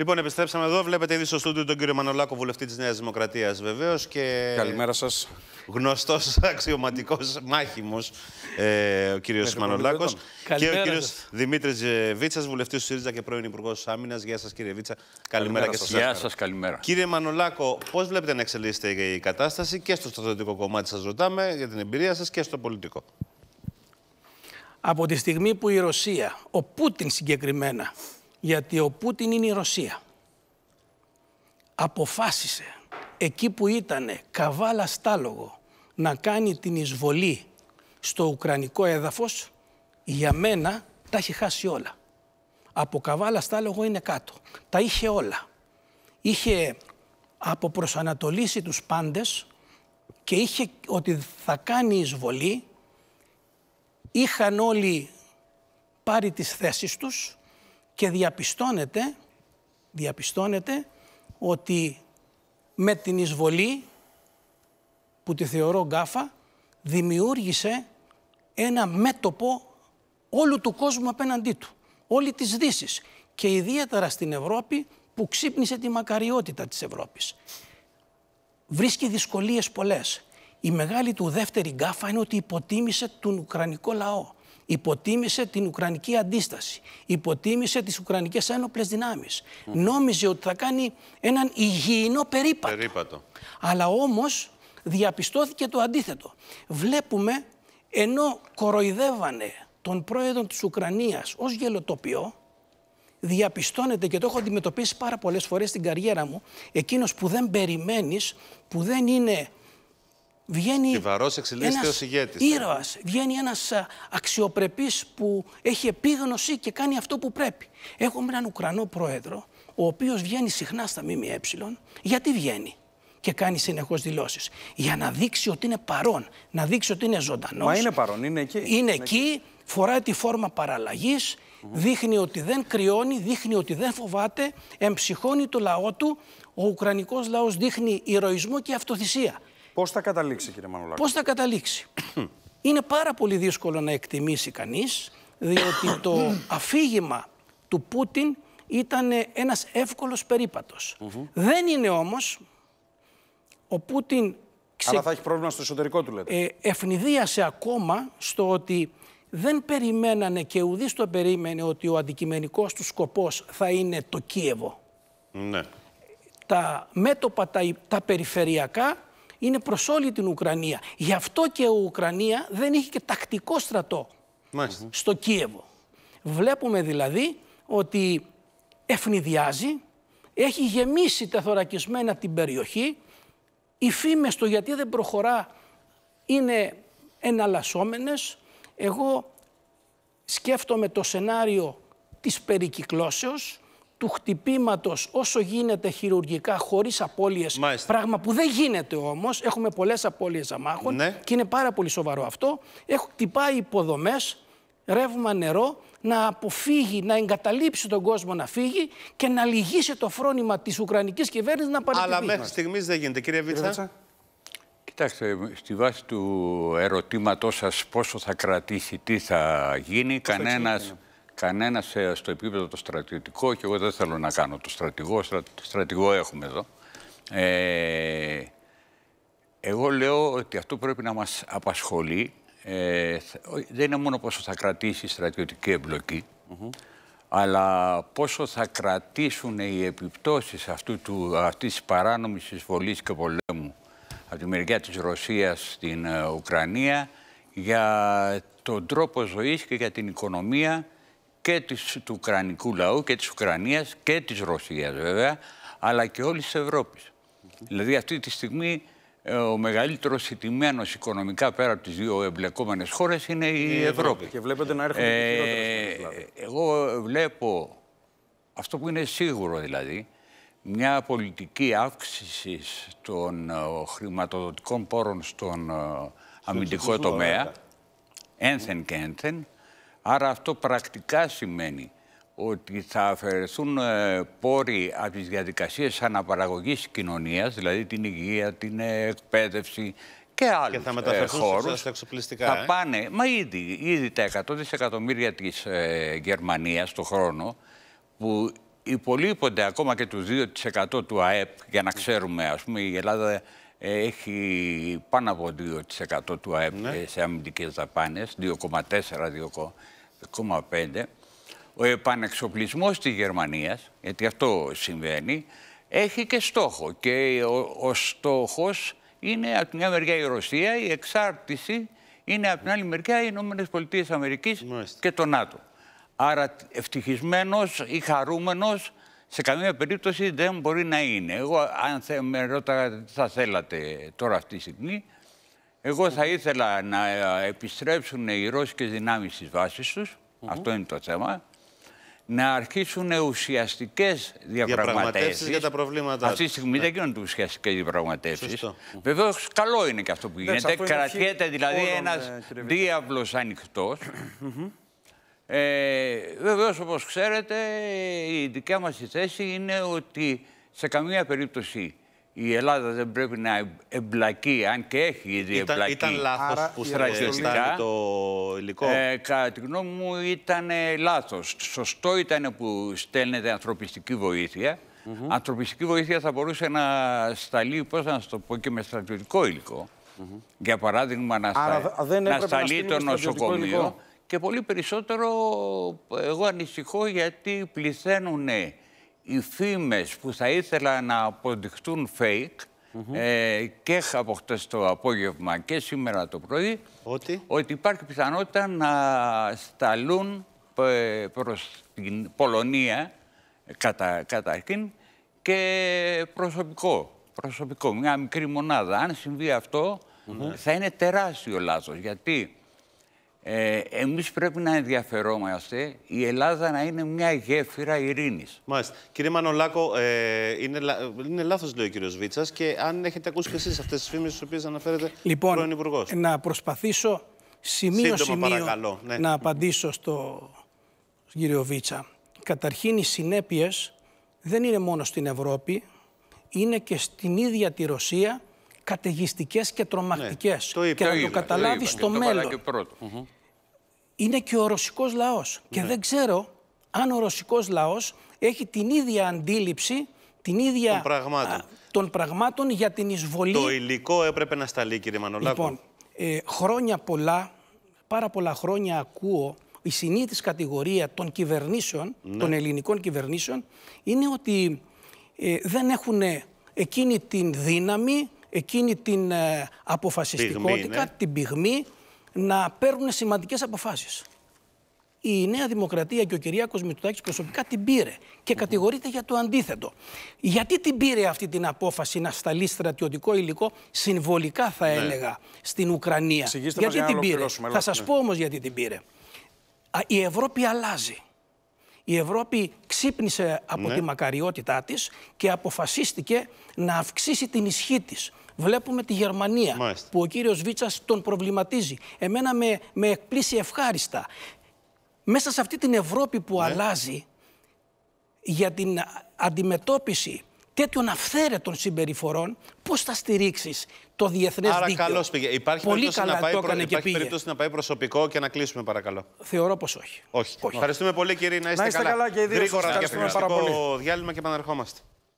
Λοιπόν, επιστρέψαμε εδώ. Βλέπετε ήδη στο στούντιο τον κύριο Μανολάκο, βουλευτή της Νέας Δημοκρατίας, βεβαίως. Και... Καλημέρα σας. Γνωστός αξιωματικός μάχημος ε, ο κύριος Μανολάκο. Και ο κύριο Δημήτρης ε, Βίτσας, βουλευτής του ΣΥΡΙΖΑ και πρώην Υπουργός Άμυνας. Γεια σας, κύριε Βίτσα. Καλημέρα, καλημέρα και σας. Γεια σας, καλημέρα. Κύριε Μανολάκο, πώς βλέπετε να εξελίσσεται η κατάσταση και στο στρατιωτικό κομμάτι, σας ρωτάμε για την εμπειρία σας και στο πολιτικό. Από τη στιγμή που η Ρωσία, ο Πούτιν συγκεκριμένα, γιατί ο Πούτιν είναι η Ρωσία. Αποφάσισε εκεί που ήταν καβάλα στάλογο να κάνει την εισβολή στο ουκρανικό έδαφος, για μένα τα έχει χάσει όλα. Από καβάλα στάλογο είναι κάτω. Τα είχε όλα. Είχε αποπροσανατολίσει τους πάντες και είχε ότι θα κάνει εισβολή. Είχαν όλοι πάρει τις θέσεις τους και διαπιστώνεται, διαπιστώνεται ότι με την εισβολή που τη θεωρώ γκάφα δημιούργησε ένα μέτωπο όλου του κόσμου απέναντί του, όλη της δύσης και ιδιαίτερα στην Ευρώπη που ξύπνησε τη μακαριότητα της Ευρώπης. Βρίσκει δυσκολίες πολλές. Η μεγάλη του δεύτερη γκάφα είναι ότι υποτίμησε τον Ουκρανικό λαό. Υποτίμησε την Ουκρανική αντίσταση. Υποτίμησε τις ουκρανικές ένοπλες δυνάμεις. Νόμιζε ότι θα κάνει έναν υγιεινό περίπατο. Αλλά όμως διαπιστώθηκε το αντίθετο. Βλέπουμε ενώ κοροϊδεύανε τον πρόεδρο της Ουκρανίας ως γελοτοπιό, διαπιστώνεται και το έχω αντιμετωπίσει πάρα πολλές φορές στην καριέρα μου, εκείνος που δεν περιμένεις, που δεν είναι ε. βγαίνει. ένας ηγέτη. Ήρωας. Βγαίνει ένας αξιοπρεπής που έχει επίγνωση και κάνει αυτό που πρέπει. Έχουμε έναν Ουκρανό πρόεδρο, ο οποίος βγαίνει συχνά στα ΜΜΕ. Γιατί βγαίνει και κάνει συνεχώς δηλώσεις. Για να δείξει ότι είναι παρόν, να δείξει ότι είναι ζωντανός. Μα είναι παρόν, είναι εκεί. Είναι, εκεί, φοράει τη φόρμα παραλλαγής, δείχνει ότι δεν κρυώνει, δείχνει ότι δεν φοβάται, εμψυχώνει το λαό του. Ο Ουκρανικός λαός δείχνει ηρωισμό και αυτοθυσία. Πώς θα καταλήξει, κύριε Μανουλάκη. Πώς θα καταλήξει. Είναι πάρα πολύ δύσκολο να εκτιμήσει κανείς, διότι το αφήγημα του Πούτιν ήταν ένας εύκολος περίπατος. Δεν είναι όμως ο Πούτιν... Αλλά θα έχει πρόβλημα στο εσωτερικό του λέτε. Ε, ευνηδίασε ακόμα στο ότι δεν περιμένανε και ουδής το περίμενε ότι ο αντικειμενικός του σκοπός θα είναι το Κίεβο. Ναι. Τα μέτωπα, τα περιφερειακά είναι προς όλη την Ουκρανία. Γι' αυτό και η Ουκρανία δεν έχει και τακτικό στρατό στο Κίεβο. Βλέπουμε δηλαδή ότι ευνηδιάζει, έχει γεμίσει τα θωρακισμένα την περιοχή. Οι φήμες του γιατί δεν προχωρά είναι εναλλασσόμενες. Εγώ σκέφτομαι το σενάριο της περικυκλώσεως του χτυπήματος όσο γίνεται χειρουργικά χωρίς απώλειες, πράγμα που δεν γίνεται όμως, έχουμε πολλές απώλειες αμάχων ναι. και είναι πάρα πολύ σοβαρό αυτό, έχω χτυπάει υποδομές, ρεύμα νερό, να αποφύγει, να εγκαταλείψει τον κόσμο να φύγει και να λυγίσει το φρόνημα της Ουκρανικής κυβέρνησης να παραιτηθεί. Αλλά μέχρι στιγμής δεν γίνεται. Κύριε Βίτσα. Κοιτάξτε, στη βάση του ερωτήματός σας πόσο θα κρατήσει, τι θα γίνει, κανένα κανένας ε, στο επίπεδο το στρατιωτικό, και εγώ δεν θέλω να κάνω το στρατηγό, στρατηγό έχουμε εδώ. Ε, εγώ λέω ότι αυτό πρέπει να μας απασχολεί. Ε, δεν είναι μόνο πόσο θα κρατήσει η στρατιωτική εμπλοκή, αλλά πόσο θα κρατήσουν οι επιπτώσεις αυτού του, αυτής της παράνομης εισβολής και πολέμου από τη μεριά της Ρωσίας στην Ουκρανία για τον τρόπο ζωής και για την οικονομία και της, του Ουκρανικού λαού και της Ουκρανίας και της Ρωσίας βέβαια, αλλά και όλης της Ευρώπης. Δηλαδή αυτή τη στιγμή ε, ο μεγαλύτερος ηττημένος οικονομικά πέρα από τις δύο εμπλεκόμενες χώρες είναι η, Ευρώπη. Ευρώπη. Και βλέπετε να έρχονται ε, και Εγώ βλέπω αυτό που είναι σίγουρο δηλαδή, μια πολιτική αύξησης των ε, χρηματοδοτικών πόρων στον ε, αμυντικό τομέα, ναι. ένθεν και ένθεν, Άρα αυτό πρακτικά σημαίνει ότι θα αφαιρεθούν ε, πόροι από τις διαδικασίες αναπαραγωγής κοινωνίας, δηλαδή την υγεία, την εκπαίδευση και άλλους και θα ε, μεταφερθούν εξοπλιστικά, θα ε. πάνε, μα ήδη, ήδη τα 100 δισεκατομμύρια της ε, Γερμανίας το χρόνο, που υπολείπονται ακόμα και τους 2% του ΑΕΠ, για να ξέρουμε, ας πούμε, η Ελλάδα έχει πάνω από 2% του ΑΕΠ ναι. σε αμυντικές δαπάνες, 2,4-2,5%. Ο επανεξοπλισμός της Γερμανίας, γιατί αυτό συμβαίνει, έχει και στόχο. Και ο, ο στόχος είναι από μια μεριά η Ρωσία, η εξάρτηση είναι από την άλλη μεριά οι Ηνωμένες Πολιτείες Αμερικής και το ΝΑΤΟ. Άρα ευτυχισμένος ή χαρούμενος σε καμία περίπτωση δεν μπορεί να είναι. Εγώ, αν θε, με ρώταγα τι θα θέλατε τώρα αυτή τη στιγμή, εγώ θα ήθελα να ε, επιστρέψουν οι ρώσικες δυνάμεις στις βάσεις τους, αυτό είναι το θέμα, να αρχίσουν ουσιαστικές διαπραγματεύσεις. για τα προβλήματα. Αυτή τη στιγμή ναι. δεν γίνονται ουσιαστικές διαπραγματεύσεις. Βεβαίως, καλό είναι και αυτό που ναι, γίνεται. Κρατιέται δηλαδή ένας ε, διάβλος ανοιχτός. Ε, βεβαίως, όπως ξέρετε, η δικιά μας θέση είναι ότι σε καμία περίπτωση η Ελλάδα δεν πρέπει να εμπλακεί, αν και έχει ήδη ήταν, εμπλακεί. Ήταν λάθος που στρατιωτικά το υλικό. Ε, κατά τη γνώμη μου ήταν λάθος. Σωστό ήταν που στέλνετε ανθρωπιστική βοήθεια. Ανθρωπιστική βοήθεια θα μπορούσε να σταλεί, πώς να το πω, και με στρατιωτικό υλικό. Για παράδειγμα, να, να σταλεί το νοσοκομείο. Και πολύ περισσότερο εγώ ανησυχώ γιατί πληθαίνουν οι φήμες που θα ήθελα να αποδειχτούν fake Mm και από χτες το απόγευμα και σήμερα το πρωί ότι, ότι υπάρχει πιθανότητα να σταλούν ε, προς την Πολωνία κατά, καταρχήν και προσωπικό, προσωπικό, μια μικρή μονάδα. Αν συμβεί αυτό θα είναι τεράστιο λάθος γιατί ε, εμείς πρέπει να ενδιαφερόμαστε η Ελλάδα να είναι μια γέφυρα ειρήνης. Μάλιστα. Κύριε Μανολάκο, ε, είναι, είναι λάθος λέει ο κύριος Βίτσας και αν έχετε ακούσει και εσείς αυτές τις φήμες στις οποίες αναφέρεται λοιπόν, πρώην Υπουργός. να προσπαθήσω σημείο σημείο ναι. να απαντήσω στο στον κύριο Βίτσα. Καταρχήν οι συνέπειες δεν είναι μόνο στην Ευρώπη, είναι και στην ίδια τη Ρωσία καταιγιστικές και τρομακτικές. Ναι, και το να το, καταλάβει στο μέλλον. Είναι και ο ρωσικός λαός. Ναι. Και δεν ξέρω αν ο ρωσικός λαός έχει την ίδια αντίληψη, την ίδια... Των πραγμάτων. Α, των για την εισβολή. Το υλικό έπρεπε να σταλεί, κύριε Μανολάκο. Λοιπόν, ε, χρόνια πολλά, πάρα πολλά χρόνια ακούω η συνήθις κατηγορία των κυβερνήσεων, ναι. των ελληνικών κυβερνήσεων, είναι ότι ε, δεν έχουν εκείνη την δύναμη εκείνη την ε, αποφασιστικότητα, ναι. την πυγμή να παίρνουν σημαντικές αποφάσεις. Η Νέα Δημοκρατία και ο Κυριάκος Μητουτάκης προσωπικά την πήρε και κατηγορείται για το αντίθετο. Γιατί την πήρε αυτή την απόφαση να σταλεί στρατιωτικό υλικό συμβολικά θα ναι. έλεγα στην Ουκρανία. γιατί την πήρε. θα σας ναι. πω όμως γιατί την πήρε. Η Ευρώπη αλλάζει. Η Ευρώπη ξύπνησε από τη μακαριότητά της και αποφασίστηκε να αυξήσει την ισχύ της. Βλέπουμε τη Γερμανία Μάλιστα. που ο κύριος Βίτσας τον προβληματίζει. Εμένα με, με εκπλήσει ευχάριστα. Μέσα σε αυτή την Ευρώπη που ναι. αλλάζει για την αντιμετώπιση τέτοιων αυθαίρετων συμπεριφορών, πώς θα στηρίξεις το διεθνές δίκαιο. Άρα καλώς πήγε. Υπάρχει, Πολύ περίπτωση, καλά να πάει, το υπάρχει περίπτωση να πάει προσωπικό και να κλείσουμε, παρακαλώ. Θεωρώ πως όχι. όχι. όχι. Ευχαριστούμε πολύ, κύριε. Να είστε, να είστε καλά. καλά και Γρήγορα και ευχαριστούμε πάρα πολύ. Διάλειμμα και επαναρχόμαστε.